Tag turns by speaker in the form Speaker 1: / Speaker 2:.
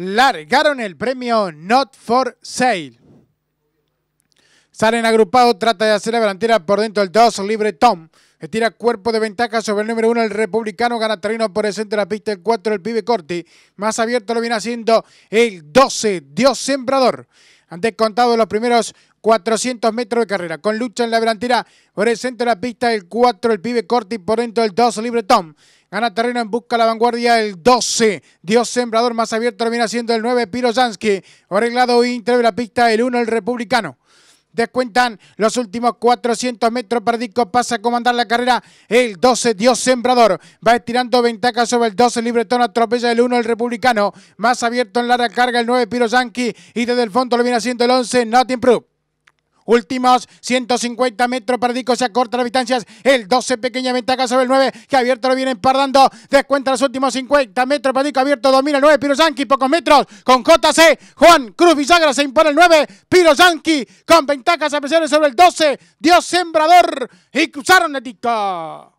Speaker 1: largaron el premio Not for Sale. Salen agrupados, trata de hacer la delantera por dentro del 2, libre Tom. Estira cuerpo de ventaja sobre el número 1, el republicano. Gana terreno por el centro de la pista, el 4, el pibe Corti. Más abierto lo viene haciendo el 12, Dios Sembrador. Han descontado los primeros 400 metros de carrera. Con lucha en la delantera por el centro de la pista, el 4, el pibe Corti. Por dentro del 2, libre Tom. Gana terreno en busca la vanguardia el 12. Dios Sembrador más abierto viene haciendo el 9, Jansky. Arreglado entrega la pista el 1, el Republicano. Descuentan los últimos 400 metros. Perdico pasa a comandar la carrera. El 12, Dios Sembrador. Va estirando ventaja sobre el 12. Libretón atropella el 1, el Republicano. Más abierto en larga carga el 9, Piro Y desde el fondo lo viene haciendo el 11, Nottingham. Proof. Últimos 150 metros. Perdico se acorta las distancias. El 12, pequeña ventaja sobre el 9. Que abierto lo viene empardando. Descuenta los últimos 50 metros. Perdico abierto domina el 9. Yankee, pocos metros. Con JC. Juan Cruz Villagra se impone el 9. Pirosanqui con ventajas a sobre el 12. Dios sembrador. Y cruzaron la